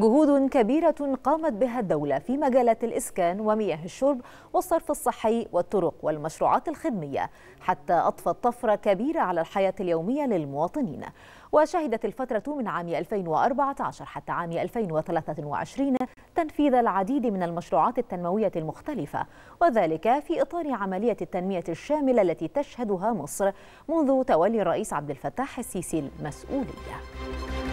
جهود كبيرة قامت بها الدولة في مجالات الإسكان ومياه الشرب والصرف الصحي والطرق والمشروعات الخدمية حتى أضفت طفرة كبيرة على الحياة اليومية للمواطنين وشهدت الفترة من عام 2014 حتى عام 2023 تنفيذ العديد من المشروعات التنموية المختلفة وذلك في إطار عملية التنمية الشاملة التي تشهدها مصر منذ تولي الرئيس عبد الفتاح السيسي المسؤولية